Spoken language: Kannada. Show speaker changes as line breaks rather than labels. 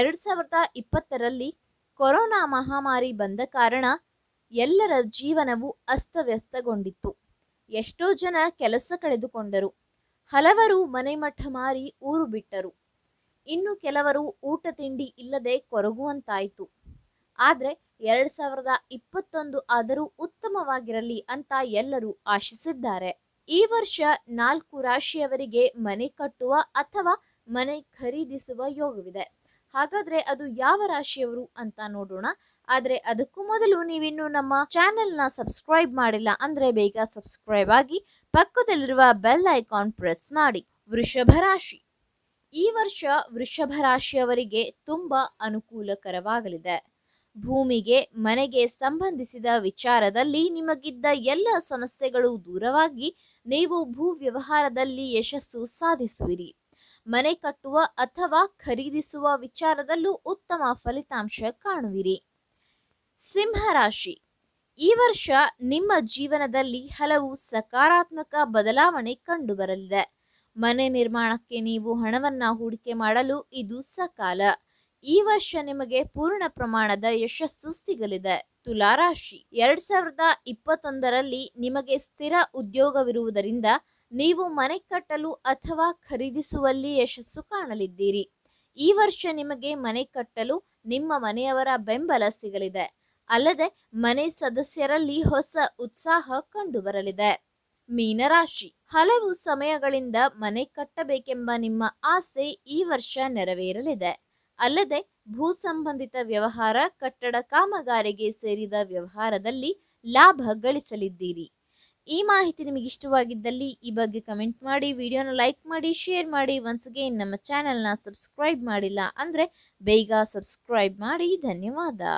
ಎರಡು ಸಾವಿರದ ಇಪ್ಪತ್ತರಲ್ಲಿ ಕೊರೋನಾ ಮಹಾಮಾರಿ ಬಂದ ಕಾರಣ ಎಲ್ಲರ ಜೀವನವು ಅಸ್ತವ್ಯಸ್ತಗೊಂಡಿತ್ತು ಎಷ್ಟೋ ಜನ ಕೆಲಸ ಕಳೆದುಕೊಂಡರು ಹಲವರು ಮನೆಮಠ ಮಾರಿ ಊರು ಬಿಟ್ಟರು ಇನ್ನು ಕೆಲವರು ಊಟ ತಿಂಡಿ ಇಲ್ಲದೆ ಕೊರಗುವಂತಾಯಿತು ಆದರೆ ಎರಡು ಸಾವಿರದ ಇಪ್ಪತ್ತೊಂದು ಆದರೂ ಉತ್ತಮವಾಗಿರಲಿ ಅಂತ ಎಲ್ಲರೂ ಆಶಿಸಿದ್ದಾರೆ ಈ ವರ್ಷ ನಾಲ್ಕು ರಾಶಿಯವರಿಗೆ ಮನೆ ಕಟ್ಟುವ ಅಥವಾ ಮನೆ ಖರೀದಿಸುವ ಯೋಗವಿದೆ ಹಾಗಾದ್ರೆ ಅದು ಯಾವ ರಾಶಿಯವರು ಅಂತ ನೋಡೋಣ ಆದರೆ ಅದಕ್ಕೂ ಮೊದಲು ನೀವಿನ್ನು ನಮ್ಮ ಚಾನೆಲ್ನ ಸಬ್ಸ್ಕ್ರೈಬ್ ಮಾಡಿಲ್ಲ ಅಂದರೆ ಬೇಗ ಸಬ್ಸ್ಕ್ರೈಬ್ ಆಗಿ ಪಕ್ಕದಲ್ಲಿರುವ ಬೆಲ್ ಐಕಾನ್ ಪ್ರೆಸ್ ಮಾಡಿ ವೃಷಭ ರಾಶಿ ಈ ವರ್ಷ ವೃಷಭ ರಾಶಿಯವರಿಗೆ ತುಂಬ ಅನುಕೂಲಕರವಾಗಲಿದೆ ಭೂಮಿಗೆ ಮನೆಗೆ ಸಂಬಂಧಿಸಿದ ವಿಚಾರದಲ್ಲಿ ನಿಮಗಿದ್ದ ಎಲ್ಲ ಸಮಸ್ಯೆಗಳು ದೂರವಾಗಿ ನೀವು ಭೂ ವ್ಯವಹಾರದಲ್ಲಿ ಯಶಸ್ಸು ಸಾಧಿಸುವಿರಿ ಮನೆ ಕಟ್ಟುವ ಅಥವಾ ಖರೀದಿಸುವ ವಿಚಾರದಲ್ಲೂ ಉತ್ತಮ ಫಲಿತಾಂಶ ಕಾಣುವಿರಿ ಸಿಂಹರಾಶಿ ಈ ವರ್ಷ ನಿಮ್ಮ ಜೀವನದಲ್ಲಿ ಹಲವು ಸಕಾರಾತ್ಮಕ ಬದಲಾವಣೆ ಕಂಡುಬರಲಿದೆ ಮನೆ ನಿರ್ಮಾಣಕ್ಕೆ ನೀವು ಹಣವನ್ನು ಹೂಡಿಕೆ ಮಾಡಲು ಇದು ಸಕಾಲ ಈ ವರ್ಷ ನಿಮಗೆ ಪೂರ್ಣ ಪ್ರಮಾಣದ ಯಶಸ್ಸು ಸಿಗಲಿದೆ ತುಲಾರಾಶಿ ಎರಡ್ ಸಾವಿರದ ಇಪ್ಪತ್ತೊಂದರಲ್ಲಿ ನಿಮಗೆ ಸ್ಥಿರ ಉದ್ಯೋಗವಿರುವುದರಿಂದ ನೀವು ಮನೆ ಕಟ್ಟಲು ಅಥವಾ ಖರೀದಿಸುವಲ್ಲಿ ಯಶಸ್ಸು ಕಾಣಲಿದ್ದೀರಿ ಈ ವರ್ಷ ನಿಮಗೆ ಮನೆ ಕಟ್ಟಲು ನಿಮ್ಮ ಮನೆಯವರ ಬೆಂಬಲ ಸಿಗಲಿದೆ ಅಲ್ಲದೆ ಮನೆ ಸದಸ್ಯರಲ್ಲಿ ಹೊಸ ಉತ್ಸಾಹ ಕಂಡುಬರಲಿದೆ ಮೀನರಾಶಿ ಹಲವು ಸಮಯಗಳಿಂದ ಮನೆ ಕಟ್ಟಬೇಕೆಂಬ ನಿಮ್ಮ ಆಸೆ ಈ ವರ್ಷ ನೆರವೇರಲಿದೆ ಅಲ್ಲದೆ ಭೂ ಸಂಬಂಧಿತ ವ್ಯವಹಾರ ಕಟ್ಟಡ ಕಾಮಗಾರಿಗೆ ಸೇರಿದ ವ್ಯವಹಾರದಲ್ಲಿ ಲಾಭ ಗಳಿಸಲಿದ್ದೀರಿ ಈ ಮಾಹಿತಿ ನಿಮಗೆ ಇಷ್ಟವಾಗಿದ್ದಲ್ಲಿ ಈ ಬಗ್ಗೆ ಕಮೆಂಟ್ ಮಾಡಿ ವಿಡಿಯೋನ ಲೈಕ್ ಮಾಡಿ ಶೇರ್ ಮಾಡಿ ಒನ್ಸ್ ಅಗೇನ್ ನಮ್ಮ ಚಾನಲ್ನ ಸಬ್ಸ್ಕ್ರೈಬ್ ಮಾಡಿಲ್ಲ ಅಂದರೆ ಬೇಗ ಸಬ್ಸ್ಕ್ರೈಬ್ ಮಾಡಿ ಧನ್ಯವಾದ